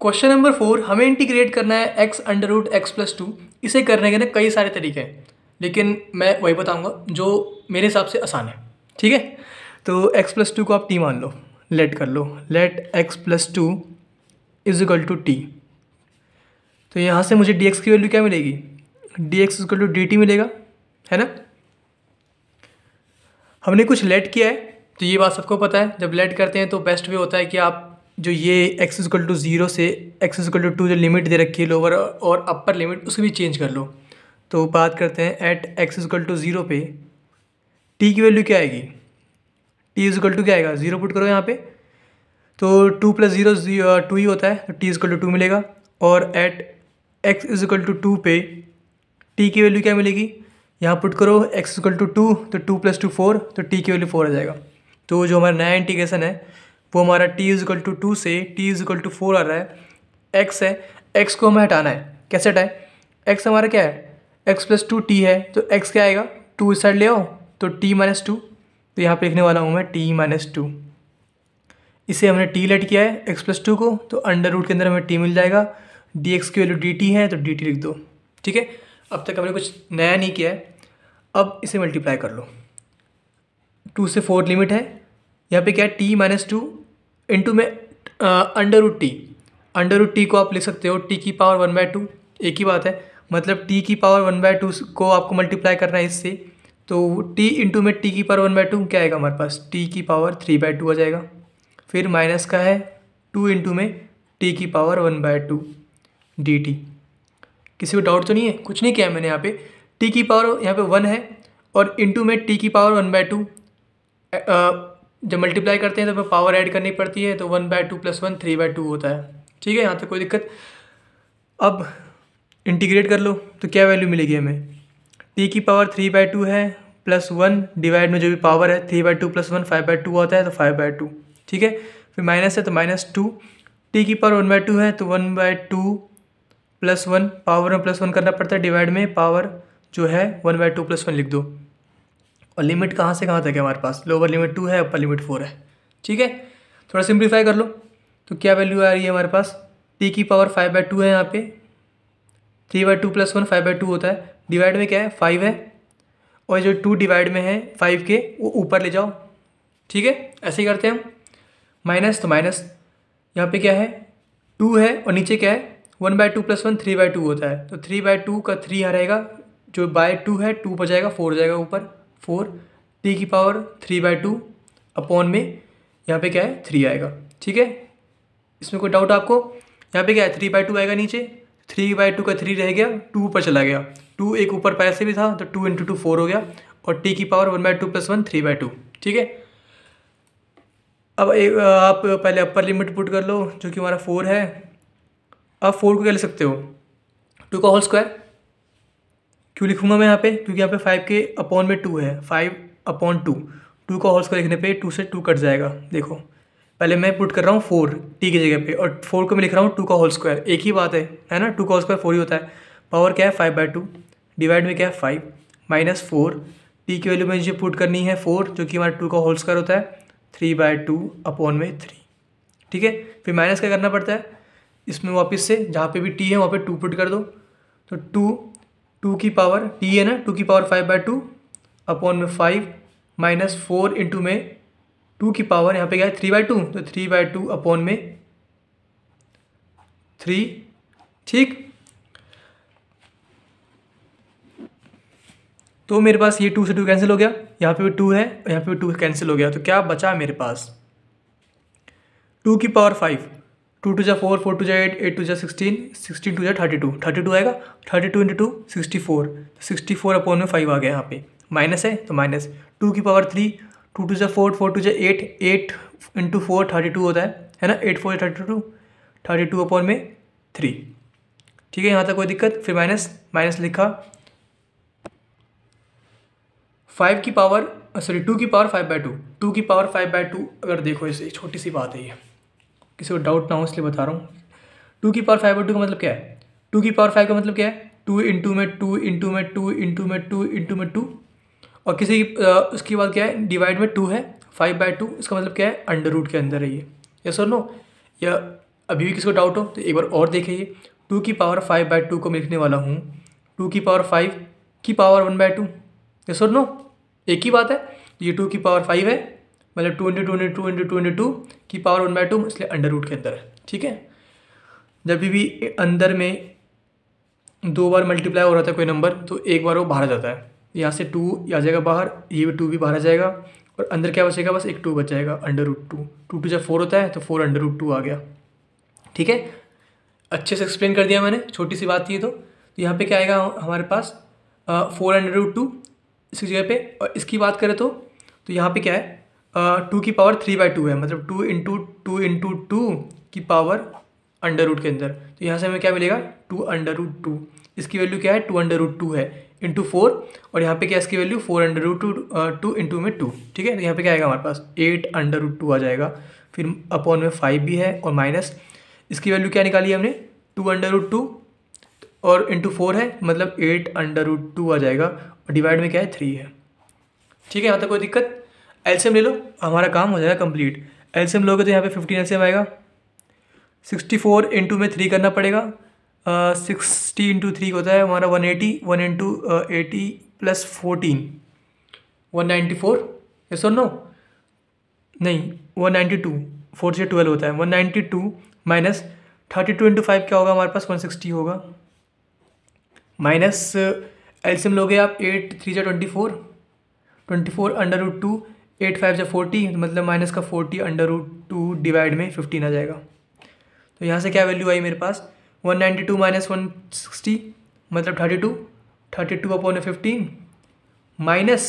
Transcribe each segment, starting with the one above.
question number four हमें integrate करना है x under root x plus two इसे करने के ना कई सारे तरीके हैं लेकिन मैं वही बताऊंगा जो मेरे हिसाब से आसान है ठीक है तो एक्स प्लस टू को आप टी मान लो लेट कर लो let x plus two is equal to t तो यहाँ से मुझे डी एक्स की वैल्यू क्या मिलेगी d x equal to d t मिलेगा है ना हमने कुछ लेट किया है तो ये बात सबको पता है जब लेट करते हैं तो बेस्ट वे होता है कि आप जो ये एक्स इजकल टू ज़ीरो से एक्स इजकल टू टू जो लिमिट दे रखी है लोअर और अपर लिमिट उसे भी चेंज कर लो तो बात करते हैं at x is equal to zero पे टी की वैल्यू क्या आएगी टी इजकल टू क्या आएगा ज़ीरो पुट करो यहाँ पे तो टू प्लस ज़ीरो टू ही होता है तो टी इजकल टू टू मिलेगा और at x is equal to two पे टी की वैल्यू क्या मिलेगी यहाँ पुट करो एक्स इजकल टू टू तो टू प्लस टू फोर तो टी की वैल्यू फोर आ जाएगा तो जो हमारा नया इंटीग्रेशन है वो हमारा t is equal to two से t is equal to four आ रहा है एक्स है एक्स को हमें हटाना है कैसे हटाए एक्स हमारा क्या है एक्स प्लस टू टी है तो एक्स क्या आएगा टू इस साइड ले आओ तो टी माइनस टू तो यहाँ पे लिखने वाला हूँ मैं टी माइनस टू इसे हमने टी लेट किया है एक्स प्लस टू को तो अंडर रूट के अंदर हमें टी मिल जाएगा डी एक्स की वैल्यू डी टी है तो डी टी लिख दो ठीक है अब तक हमने कुछ नया नहीं किया है अब इसे मल्टीप्लाई कर लो टू से फोर लिमिट है यहाँ पे क्या है टी माइनस टू इंटू में under root t under root t को आप लिख सकते हो टी की पावर वन बाय टू एक ही बात है मतलब टी की पावर वन बाय टू को आपको मल्टीप्लाई करना है इससे तो टी इंटू में टी की पावर वन बाय टू क्या आएगा हमारे पास टी की पावर थ्री बाय टू आ जाएगा फिर माइनस का है टू इंटू में टी की power one by two d t किसी को डाउट तो नहीं है कुछ नहीं किया मैंने यहाँ पे टी की पावर यहाँ पे वन है और इंटू में टी की पावर वन बाय टू जब मल्टीप्लाई करते हैं तो हमें पावर ऐड करनी पड़ती है तो one by two plus one three by two होता है ठीक है यहाँ तक तो कोई दिक्कत अब इंटीग्रेट कर लो तो क्या वैल्यू मिलेगी हमें टी की पावर थ्री बाय टू है प्लस वन डिवाइड में जो भी पावर है three by two plus one five by two आता है तो फाइव बाय टू ठीक है फिर माइनस है तो माइनस टू टी की पावर वन बाय टू है तो one by two plus one power में प्लस वन करना पड़ता है डिवाइड में पावर जो है one by two plus one लिख दो और लिमिट कहाँ से कहाँ तक है हमारे पास लोअर लिमिट टू है अपर लिमिट फोर है ठीक है थोड़ा सिंप्लीफाई कर लो तो क्या वैल्यू आ रही है हमारे पास टी की पावर फाइव बाई टू है यहाँ पे three by two plus one five by two होता है डिवाइड में क्या है फाइव है और जो टू डिवाइड में है फाइव के वो ऊपर ले जाओ ठीक है ऐसे ही करते हैं हम माइनस तो माइनस यहाँ पे क्या है टू है और नीचे क्या है one by two plus one three by two होता है तो थ्री बाय टू का थ्री यहाँ रहेगा जो बाय टू है टू पर जाएगा फोर जाएगा ऊपर फोर टी की power three by two upon में यहाँ पे क्या है थ्री आएगा ठीक है इसमें कोई डाउट आपको यहाँ पे क्या है थ्री बाई टू आएगा नीचे थ्री बाई टू का थ्री रह गया टू ऊपर चला गया टू एक ऊपर पैसे से भी था तो टू इंटू टू फोर हो गया और टी की power one by two plus one three by two ठीक है अब ए, आप पहले अपर लिमिट पुट कर लो जो कि हमारा फोर है आप फोर को क्या ले सकते हो टू का होल स्क्वायर क्यों लिखूंगा मैं यहाँ पे क्योंकि यहाँ पे फाइव के अपॉन में टू है फाइव अपॉन टू टू का होल स्क्वायर लिखने पे टू से टू कट जाएगा देखो पहले मैं पुट कर रहा हूँ फोर टी की जगह पे और फोर को मैं लिख रहा हूँ टू का होल स्क्वायर एक ही बात है है ना टू का होल स्क्वायर फोर ही होता है पावर क्या है फाइव बाई टू डिवाइड में क्या है फाइव माइनस फोर टी की वैल्यू में मुझे पुट करनी है फोर जो कि हमारा टू का होल स्क्वायर होता है थ्री बाय टू अपॉन में थ्री ठीक है फिर माइनस क्या करना पड़ता है इसमें वापस से जहाँ पे भी टी है वहाँ पे टू पुट कर दो तो टू टू की पावर टी है ना टू की power five by two upon में फाइव माइनस फोर इंटू में टू की पावर यहाँ पे है थ्री बाई टू तो थ्री बाई टू अपॉन में थ्री ठीक तो मेरे पास ये टू से टू कैंसिल हो गया यहाँ पे भी टू है यहाँ पे भी टू कैंसिल हो गया तो क्या बचा मेरे पास टू की पावर फाइव टू टू जै फोर फोर टू जै एट एट टू जै सिक्सटीन सिक्सटीन टू जै थर्टी टू थर्टी टू आएगा thirty two into two sixty four sixty four upon में फाइव आ गया यहाँ पे माइनस है तो माइनस टू की पावर थ्री टू टू जै फोर फोर टू जै eight eight into four thirty two होता है है ना eight four thirty two thirty two upon में थ्री ठीक है यहाँ तक कोई दिक्कत फिर माइनस माइनस लिखा फाइव की पावर सॉरी टू की power five by two two की पावर फाइव बाई टू अगर देखो इसे छोटी सी बात है ये किसी को डाउट ना हो इसलिए बता रहा हूँ टू की पावर फाइव बाई टू का मतलब क्या है टू की पावर फाइव का मतलब क्या है टू इंटू में टू इंटू में टू इंटू में टू इंटू में टू और किसी की उसके बाद क्या है डिवाइड में टू है फाइव बाई टू इसका मतलब क्या है अंडर रूट के अंदर है ये या सर नो या अभी भी किसी को डाउट हो तो एक बार और देखिए टू की पावर फाइव बाई टू को मैं लिखने वाला हूँ टू की पावर फाइव की पावर वन बाई टू या सर नो एक ही बात है तो ये टू की पावर फाइव है मतलब two into two two into two two की पावर वन बाई टू इसलिए अंडर रूट के अंदर है ठीक है जब भी अंदर में दो बार मल्टीप्लाई हो रहा था कोई नंबर तो एक बार वो बाहर जाता है यहाँ से टू आ जाएगा बाहर ये भी टू भी बाहर आ जाएगा और अंदर क्या बचेगा बस एक टू बच जाएगा under root two two two जब फोर होता है तो फोर अंडर रूट टू आ गया ठीक है अच्छे से एक्सप्लेन कर दिया मैंने छोटी सी बात थी तो, तो यहाँ पे क्या आएगा हमारे पास फोर अंडर रूट टू इसकी जगह पे और इसकी बात करें तो तो यहाँ पे क्या है टू की पावर थ्री बाई टू है मतलब two into two into two की पावर अंडर रूट के अंदर तो यहाँ से हमें क्या मिलेगा टू अंडर रूट टू इसकी वैल्यू क्या है टू अंडर रूट टू है इंटू फोर और यहाँ पे क्या इसकी value four under root two two into में टू ठीक है तो यहाँ पे क्या आएगा हमारे पास एट अंडर रूट टू आ जाएगा फिर अपॉन में फाइव भी है और माइनस इसकी वैल्यू क्या निकाली है हमने टू अंडर रूट टू और इंटू फोर है मतलब एट अंडर रूट टू आ जाएगा और डिवाइड में क्या है थ्री है ठीक है यहाँ तक कोई दिक्कत एल्शियम ले लो हमारा काम हो जाएगा कंप्लीट एल्शियम लोगे तो यहाँ पे फिफ्टीन एल्शियम आएगा सिक्सटी फोर इंटू में थ्री करना पड़ेगा सिक्सटी इंटू थ्री होता है हमारा one eighty one into eighty plus fourteen one ninety four ये और नो नहीं वन नाइन्टी टू फोर से ट्वेल्व होता है one ninety two minus thirty two into five क्या होगा हमारे पास वन सिक्सटी होगा माइनस एल्सियम लोगे आप एट थ्री या twenty four twenty four under root two eight five से फोर्टी मतलब माइनस का forty under root two divide में फिफ्टीन आ जाएगा तो यहाँ से क्या वैल्यू आई मेरे पास one ninety two minus one sixty मतलब thirty two thirty two upon fifteen minus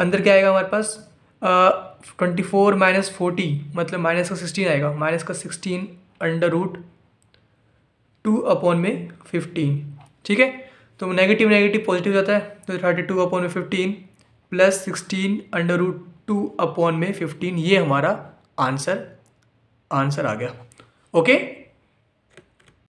अंदर क्या आएगा हमारे पास ट्वेंटी फोर माइनस फोर्टी मतलब माइनस का सिक्सटीन आएगा माइनस का sixteen under root two upon में फिफ्टीन ठीक है तो नेगेटिव नेगेटिव पॉजिटिव जाता है तो थर्टी टू अपॉन में fifteen plus sixteen under root two upon में फिफ्टीन ये हमारा आंसर आंसर आ गया ओके